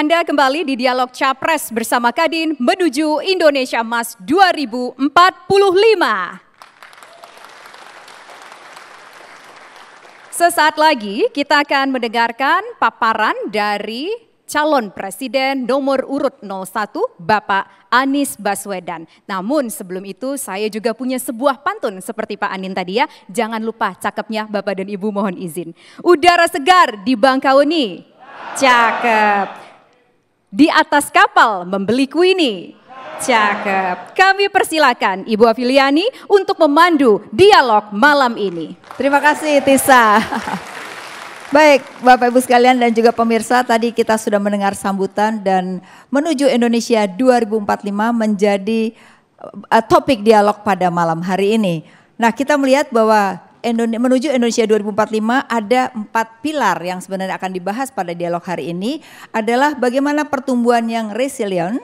Anda kembali di Dialog Capres bersama Kadin menuju Indonesia Mas 2045. Sesaat lagi kita akan mendengarkan paparan dari calon presiden nomor urut 01 Bapak Anies Baswedan. Namun sebelum itu saya juga punya sebuah pantun seperti Pak Anin tadi ya. Jangan lupa cakepnya Bapak dan Ibu mohon izin. Udara segar di Bangkauni. Cakep di atas kapal membeli kuini. Cakep. Kami persilakan Ibu Afiliani untuk memandu dialog malam ini. Terima kasih Tisa. Baik, Bapak Ibu sekalian dan juga pemirsa, tadi kita sudah mendengar sambutan dan menuju Indonesia 2045 menjadi eh, topik dialog pada malam hari ini. Nah, kita melihat bahwa Indonesia, menuju Indonesia 2045 ada empat pilar yang sebenarnya akan dibahas pada dialog hari ini adalah bagaimana pertumbuhan yang resilient,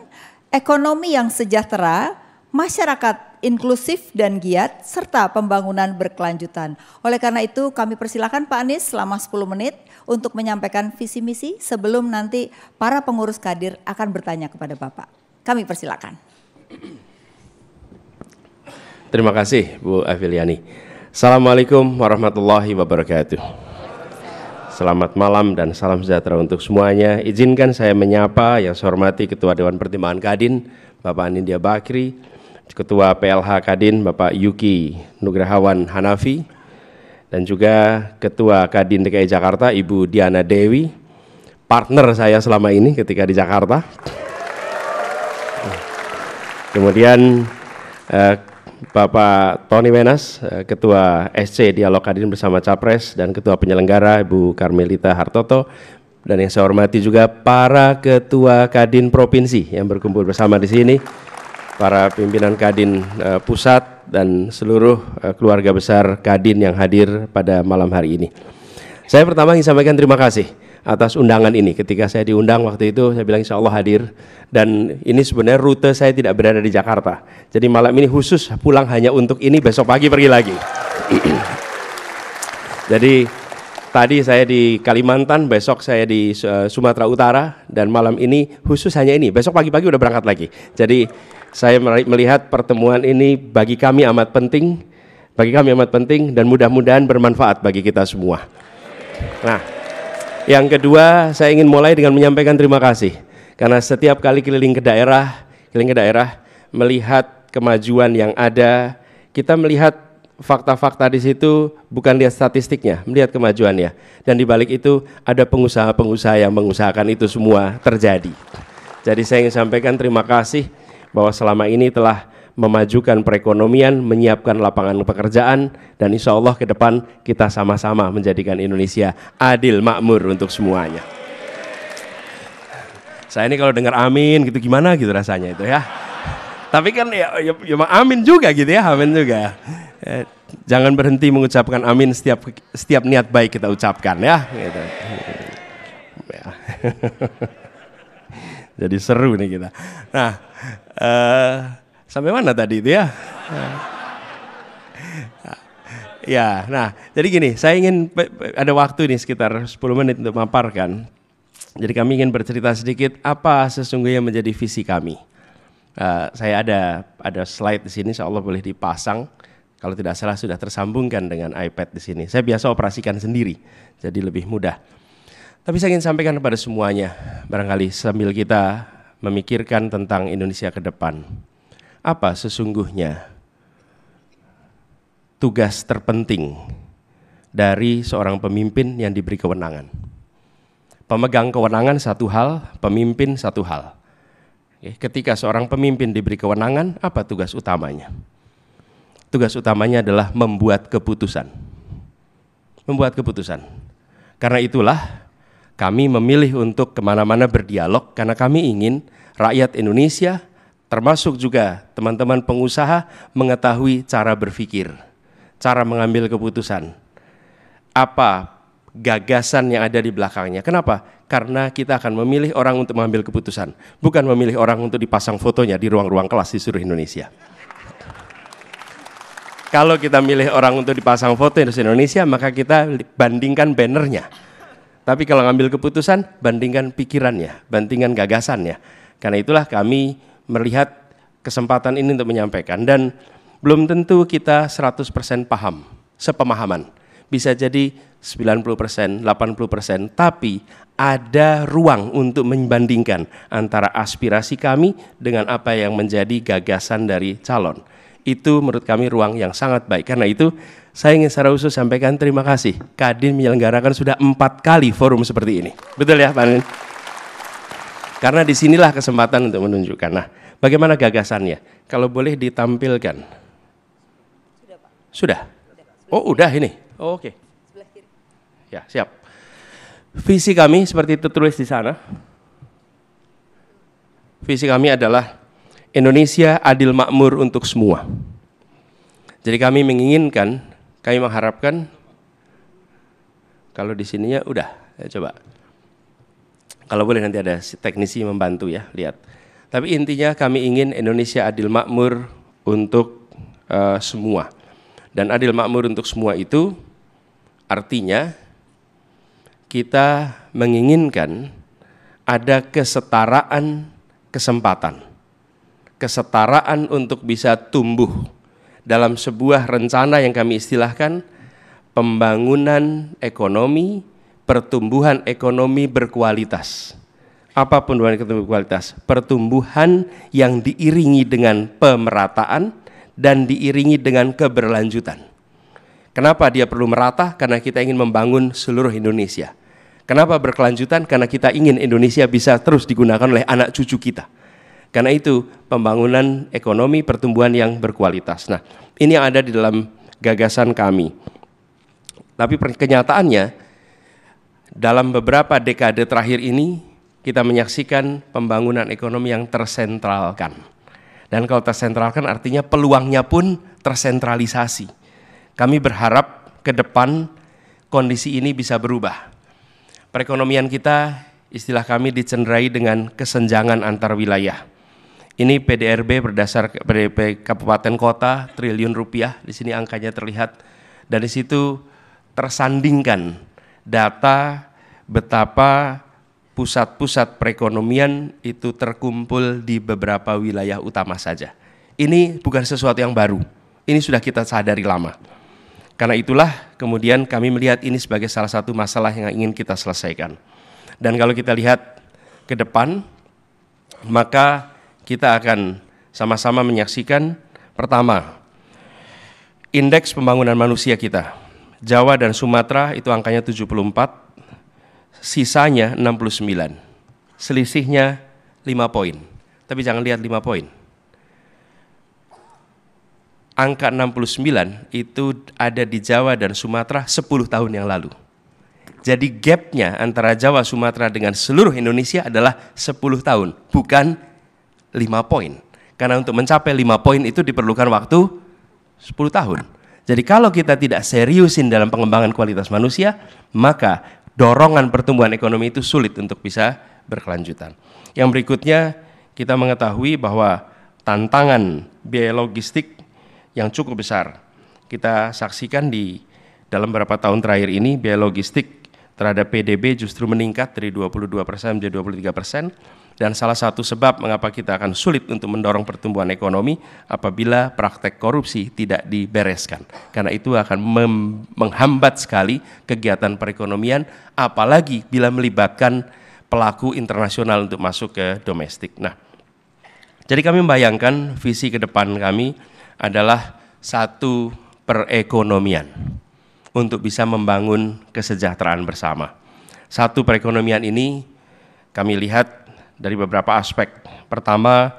ekonomi yang sejahtera, masyarakat inklusif dan giat, serta pembangunan berkelanjutan. Oleh karena itu kami persilakan Pak Anies selama 10 menit untuk menyampaikan visi misi sebelum nanti para pengurus kadir akan bertanya kepada Bapak. Kami persilakan. Terima kasih Bu Aviliani. Assalamualaikum warahmatullahi wabarakatuh. Selamat malam dan salam sejahtera untuk semuanya. Izinkan saya menyapa yang saya hormati Ketua Dewan Pertimbangan Kadin, Bapak Anindya Bakri, Ketua PLH Kadin, Bapak Yuki Nugrahawan Hanafi, dan juga Ketua Kadin DKI Jakarta, Ibu Diana Dewi, partner saya selama ini ketika di Jakarta. Kemudian eh, Bapak Tony Wenas, eh, Ketua SC Dialog Kadin bersama Capres dan Ketua Penyelenggara Ibu Karmelita Hartoto dan yang saya hormati juga para Ketua Kadin Provinsi yang berkumpul bersama di sini, para pimpinan Kadin eh, Pusat dan seluruh eh, keluarga besar Kadin yang hadir pada malam hari ini. Saya pertama ingin sampaikan terima kasih atas undangan ini. Ketika saya diundang waktu itu, saya bilang insya Allah hadir. Dan ini sebenarnya rute saya tidak berada di Jakarta. Jadi malam ini khusus pulang hanya untuk ini, besok pagi pergi lagi. Jadi tadi saya di Kalimantan, besok saya di uh, Sumatera Utara, dan malam ini khusus hanya ini. Besok pagi-pagi udah berangkat lagi. Jadi saya melihat pertemuan ini bagi kami amat penting, bagi kami amat penting, dan mudah-mudahan bermanfaat bagi kita semua. Nah. Yang kedua, saya ingin mulai dengan menyampaikan terima kasih karena setiap kali keliling ke daerah, keliling ke daerah melihat kemajuan yang ada, kita melihat fakta-fakta di situ bukan lihat statistiknya, melihat kemajuannya. Dan di balik itu ada pengusaha-pengusaha yang mengusahakan itu semua terjadi. Jadi saya ingin sampaikan terima kasih bahwa selama ini telah memajukan perekonomian, menyiapkan lapangan pekerjaan, dan insya Allah ke depan kita sama-sama menjadikan Indonesia adil, makmur untuk semuanya. Saya ini kalau dengar amin gitu gimana gitu rasanya itu ya. Tapi kan ya, ya, ya amin juga gitu ya, amin juga. Eh, jangan berhenti mengucapkan amin setiap setiap niat baik kita ucapkan ya. Gitu. ya. Jadi seru nih kita. Nah, uh, Sampai mana tadi itu ya? Ya, nah jadi gini, saya ingin ada waktu ini sekitar 10 menit untuk memaparkan. Jadi kami ingin bercerita sedikit apa sesungguhnya menjadi visi kami. Uh, saya ada ada slide di sini, seolah Allah boleh dipasang. Kalau tidak salah sudah tersambungkan dengan iPad di sini. Saya biasa operasikan sendiri, jadi lebih mudah. Tapi saya ingin sampaikan kepada semuanya, barangkali sambil kita memikirkan tentang Indonesia ke depan apa sesungguhnya tugas terpenting dari seorang pemimpin yang diberi kewenangan. Pemegang kewenangan satu hal, pemimpin satu hal. Ketika seorang pemimpin diberi kewenangan, apa tugas utamanya? Tugas utamanya adalah membuat keputusan. Membuat keputusan. Karena itulah kami memilih untuk kemana-mana berdialog karena kami ingin rakyat Indonesia termasuk juga teman-teman pengusaha mengetahui cara berpikir, cara mengambil keputusan. Apa gagasan yang ada di belakangnya? Kenapa? Karena kita akan memilih orang untuk mengambil keputusan, bukan memilih orang untuk dipasang fotonya di ruang-ruang kelas di seluruh Indonesia. Kalau kita milih orang untuk dipasang foto di Indonesia, maka kita bandingkan bannernya. Tapi kalau ngambil keputusan, bandingkan pikirannya, bandingkan gagasannya. Karena itulah kami melihat kesempatan ini untuk menyampaikan dan belum tentu kita 100% paham sepemahaman. Bisa jadi 90%, 80%, tapi ada ruang untuk membandingkan antara aspirasi kami dengan apa yang menjadi gagasan dari calon. Itu menurut kami ruang yang sangat baik. Karena itu saya ingin secara khusus sampaikan terima kasih. Kadin menyelenggarakan sudah empat kali forum seperti ini. Betul ya Pak Nen? Karena disinilah kesempatan untuk menunjukkan. Nah, bagaimana gagasannya? Kalau boleh ditampilkan. Sudah, Pak. Sudah? Oh, udah ini. Oh, Oke. Okay. Ya, siap. Visi kami seperti tertulis di sana. Visi kami adalah Indonesia adil makmur untuk semua. Jadi kami menginginkan, kami mengharapkan kalau di sininya udah, ya coba. Kalau boleh nanti ada teknisi membantu ya, lihat. Tapi intinya kami ingin Indonesia adil makmur untuk uh, semua. Dan adil makmur untuk semua itu artinya kita menginginkan ada kesetaraan kesempatan. Kesetaraan untuk bisa tumbuh dalam sebuah rencana yang kami istilahkan pembangunan ekonomi pertumbuhan ekonomi berkualitas. Apa pertumbuhan ekonomi berkualitas? Pertumbuhan yang diiringi dengan pemerataan dan diiringi dengan keberlanjutan. Kenapa dia perlu merata? Karena kita ingin membangun seluruh Indonesia. Kenapa berkelanjutan? Karena kita ingin Indonesia bisa terus digunakan oleh anak cucu kita. Karena itu pembangunan ekonomi pertumbuhan yang berkualitas. Nah, ini yang ada di dalam gagasan kami. Tapi kenyataannya dalam beberapa dekade terakhir ini kita menyaksikan pembangunan ekonomi yang tersentralkan. Dan kalau tersentralkan artinya peluangnya pun tersentralisasi. Kami berharap ke depan kondisi ini bisa berubah. Perekonomian kita istilah kami dicenderai dengan kesenjangan antar wilayah. Ini PDRB berdasar PDRB kabupaten kota triliun rupiah di sini angkanya terlihat dan di situ tersandingkan data betapa pusat-pusat perekonomian itu terkumpul di beberapa wilayah utama saja. Ini bukan sesuatu yang baru. Ini sudah kita sadari lama. Karena itulah kemudian kami melihat ini sebagai salah satu masalah yang ingin kita selesaikan. Dan kalau kita lihat ke depan, maka kita akan sama-sama menyaksikan pertama indeks pembangunan manusia kita. Jawa dan Sumatera itu angkanya 74, sisanya 69. Selisihnya 5 poin. Tapi jangan lihat 5 poin. Angka 69 itu ada di Jawa dan Sumatera 10 tahun yang lalu. Jadi gapnya antara Jawa, Sumatera dengan seluruh Indonesia adalah 10 tahun, bukan 5 poin. Karena untuk mencapai 5 poin itu diperlukan waktu 10 tahun. Jadi kalau kita tidak seriusin dalam pengembangan kualitas manusia, maka dorongan pertumbuhan ekonomi itu sulit untuk bisa berkelanjutan. Yang berikutnya kita mengetahui bahwa tantangan biaya logistik yang cukup besar kita saksikan di dalam beberapa tahun terakhir ini biaya logistik terhadap PDB justru meningkat dari 22% menjadi 23% dan salah satu sebab mengapa kita akan sulit untuk mendorong pertumbuhan ekonomi apabila praktek korupsi tidak dibereskan. Karena itu akan menghambat sekali kegiatan perekonomian apalagi bila melibatkan pelaku internasional untuk masuk ke domestik. Nah, jadi kami membayangkan visi ke depan kami adalah satu perekonomian untuk bisa membangun kesejahteraan bersama. Satu perekonomian ini kami lihat dari beberapa aspek. Pertama,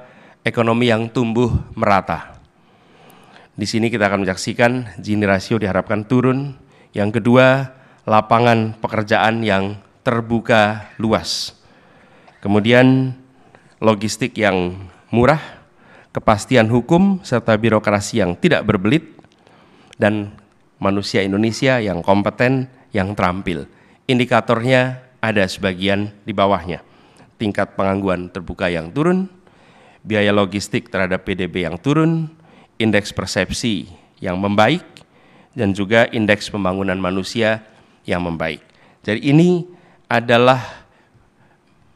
ekonomi yang tumbuh merata. Di sini kita akan menyaksikan Gini rasio diharapkan turun. Yang kedua, lapangan pekerjaan yang terbuka luas. Kemudian logistik yang murah, kepastian hukum serta birokrasi yang tidak berbelit dan manusia Indonesia yang kompeten, yang terampil. Indikatornya ada sebagian di bawahnya tingkat pengangguran terbuka yang turun, biaya logistik terhadap PDB yang turun, indeks persepsi yang membaik, dan juga indeks pembangunan manusia yang membaik. Jadi ini adalah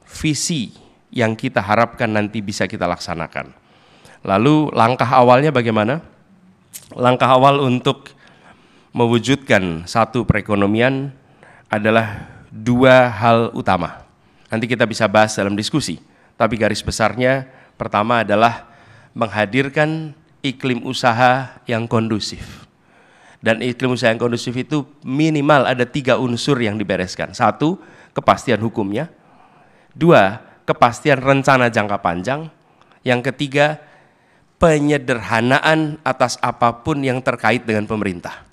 visi yang kita harapkan nanti bisa kita laksanakan. Lalu langkah awalnya bagaimana? Langkah awal untuk mewujudkan satu perekonomian adalah dua hal utama. Nanti kita bisa bahas dalam diskusi. Tapi garis besarnya pertama adalah menghadirkan iklim usaha yang kondusif. Dan iklim usaha yang kondusif itu minimal ada tiga unsur yang dibereskan. Satu, kepastian hukumnya. Dua, kepastian rencana jangka panjang. Yang ketiga, penyederhanaan atas apapun yang terkait dengan pemerintah.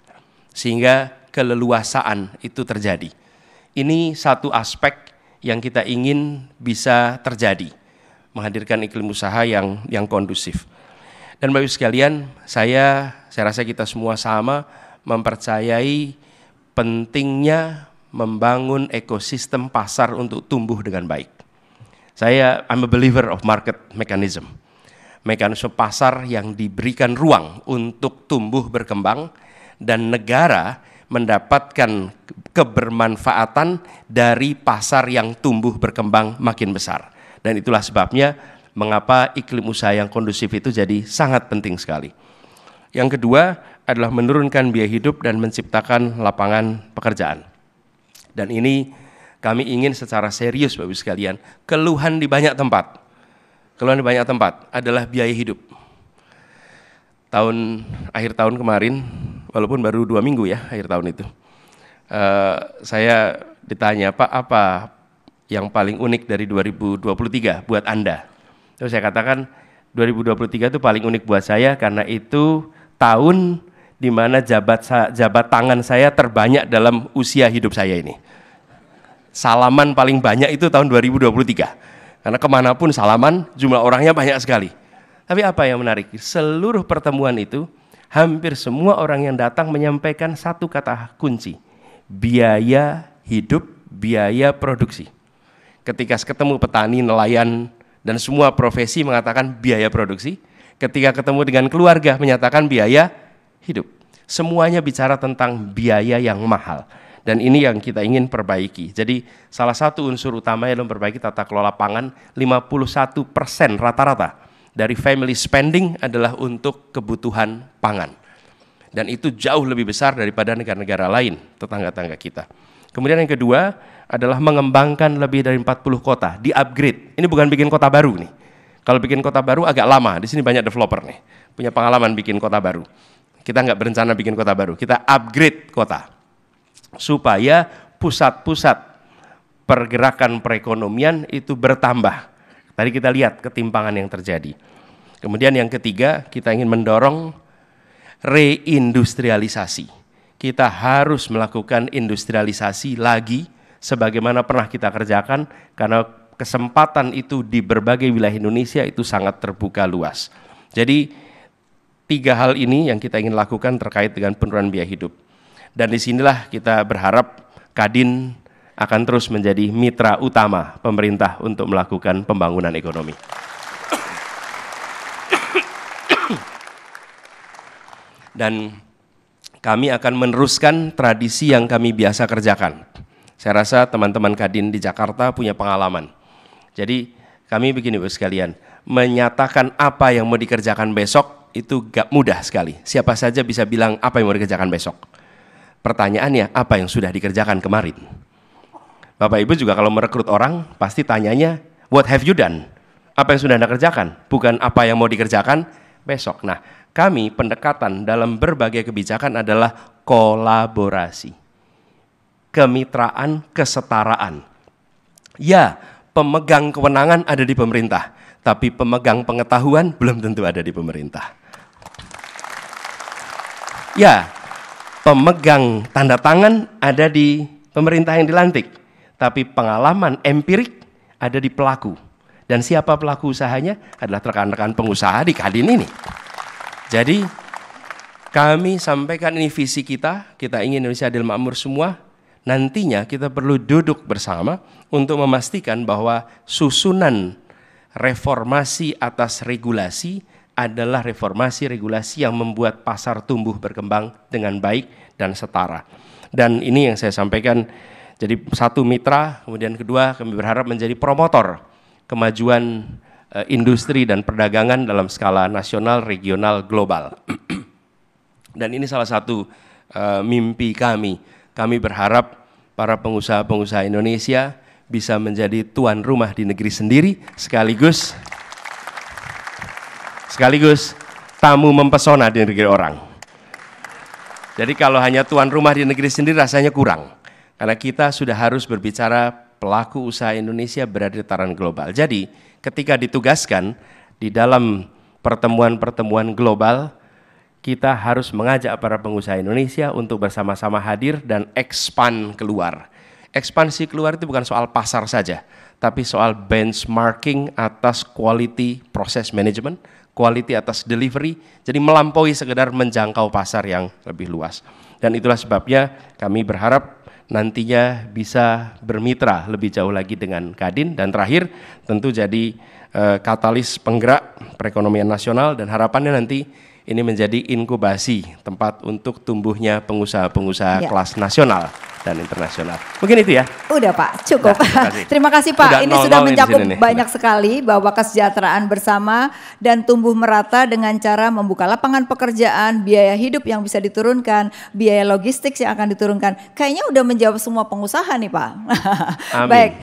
Sehingga keleluasaan itu terjadi. Ini satu aspek yang kita ingin bisa terjadi, menghadirkan iklim usaha yang yang kondusif. Dan Bapak Ibu sekalian, saya saya rasa kita semua sama mempercayai pentingnya membangun ekosistem pasar untuk tumbuh dengan baik. Saya I'm a believer of market mechanism. Mekanisme pasar yang diberikan ruang untuk tumbuh berkembang dan negara mendapatkan kebermanfaatan dari pasar yang tumbuh berkembang makin besar. Dan itulah sebabnya mengapa iklim usaha yang kondusif itu jadi sangat penting sekali. Yang kedua adalah menurunkan biaya hidup dan menciptakan lapangan pekerjaan. Dan ini kami ingin secara serius Bapak Ibu sekalian, keluhan di banyak tempat. Keluhan di banyak tempat adalah biaya hidup. Tahun akhir tahun kemarin walaupun baru dua minggu ya akhir tahun itu. Uh, saya ditanya Pak apa yang paling unik dari 2023 buat Anda? Terus saya katakan 2023 itu paling unik buat saya karena itu tahun di mana jabat jabat tangan saya terbanyak dalam usia hidup saya ini. Salaman paling banyak itu tahun 2023. Karena kemanapun salaman jumlah orangnya banyak sekali. Tapi apa yang menarik? Seluruh pertemuan itu hampir semua orang yang datang menyampaikan satu kata kunci, biaya hidup, biaya produksi. Ketika ketemu petani, nelayan, dan semua profesi mengatakan biaya produksi, ketika ketemu dengan keluarga menyatakan biaya hidup. Semuanya bicara tentang biaya yang mahal. Dan ini yang kita ingin perbaiki. Jadi salah satu unsur utama yang memperbaiki tata kelola pangan 51% persen rata-rata dari family spending adalah untuk kebutuhan pangan. Dan itu jauh lebih besar daripada negara-negara lain, tetangga-tangga kita. Kemudian yang kedua adalah mengembangkan lebih dari 40 kota, di-upgrade. Ini bukan bikin kota baru nih. Kalau bikin kota baru agak lama, di sini banyak developer nih, punya pengalaman bikin kota baru. Kita nggak berencana bikin kota baru, kita upgrade kota. Supaya pusat-pusat pergerakan perekonomian itu bertambah Tadi kita lihat ketimpangan yang terjadi. Kemudian yang ketiga, kita ingin mendorong reindustrialisasi. Kita harus melakukan industrialisasi lagi sebagaimana pernah kita kerjakan karena kesempatan itu di berbagai wilayah Indonesia itu sangat terbuka luas. Jadi tiga hal ini yang kita ingin lakukan terkait dengan penurunan biaya hidup. Dan disinilah kita berharap Kadin akan terus menjadi mitra utama pemerintah untuk melakukan pembangunan ekonomi. Dan kami akan meneruskan tradisi yang kami biasa kerjakan. Saya rasa teman-teman Kadin di Jakarta punya pengalaman. Jadi kami begini bos sekalian, menyatakan apa yang mau dikerjakan besok itu gak mudah sekali. Siapa saja bisa bilang apa yang mau dikerjakan besok. Pertanyaannya apa yang sudah dikerjakan kemarin? Bapak Ibu juga kalau merekrut orang pasti tanyanya what have you done? Apa yang sudah Anda kerjakan? Bukan apa yang mau dikerjakan besok. Nah, kami pendekatan dalam berbagai kebijakan adalah kolaborasi. Kemitraan, kesetaraan. Ya, pemegang kewenangan ada di pemerintah, tapi pemegang pengetahuan belum tentu ada di pemerintah. Ya, pemegang tanda tangan ada di pemerintah yang dilantik, tapi pengalaman empirik ada di pelaku. Dan siapa pelaku usahanya adalah rekan-rekan pengusaha di Kadin ini. Jadi kami sampaikan ini visi kita, kita ingin Indonesia adil makmur semua. Nantinya kita perlu duduk bersama untuk memastikan bahwa susunan reformasi atas regulasi adalah reformasi regulasi yang membuat pasar tumbuh berkembang dengan baik dan setara. Dan ini yang saya sampaikan jadi satu mitra, kemudian kedua kami berharap menjadi promotor kemajuan uh, industri dan perdagangan dalam skala nasional, regional, global. dan ini salah satu uh, mimpi kami. Kami berharap para pengusaha-pengusaha Indonesia bisa menjadi tuan rumah di negeri sendiri sekaligus sekaligus tamu mempesona di negeri orang. Jadi kalau hanya tuan rumah di negeri sendiri rasanya kurang. Karena kita sudah harus berbicara pelaku usaha Indonesia berada di taran global. Jadi ketika ditugaskan di dalam pertemuan-pertemuan global, kita harus mengajak para pengusaha Indonesia untuk bersama-sama hadir dan expand keluar. Ekspansi keluar itu bukan soal pasar saja, tapi soal benchmarking atas quality process management, quality atas delivery, jadi melampaui sekedar menjangkau pasar yang lebih luas. Dan itulah sebabnya kami berharap nantinya bisa bermitra lebih jauh lagi dengan Kadin dan terakhir tentu jadi eh, katalis penggerak perekonomian nasional dan harapannya nanti ini menjadi inkubasi tempat untuk tumbuhnya pengusaha-pengusaha ya. kelas nasional dan internasional. Mungkin itu ya. Udah Pak, nah, cukup. Nah, terima, kasih. terima kasih Pak. Udah ini nol, sudah mencakup ini banyak nih. sekali bahwa kesejahteraan bersama dan tumbuh merata dengan cara membuka lapangan pekerjaan, biaya hidup yang bisa diturunkan, biaya logistik yang akan diturunkan. Kayaknya udah menjawab semua pengusaha nih Pak. Amin. Baik,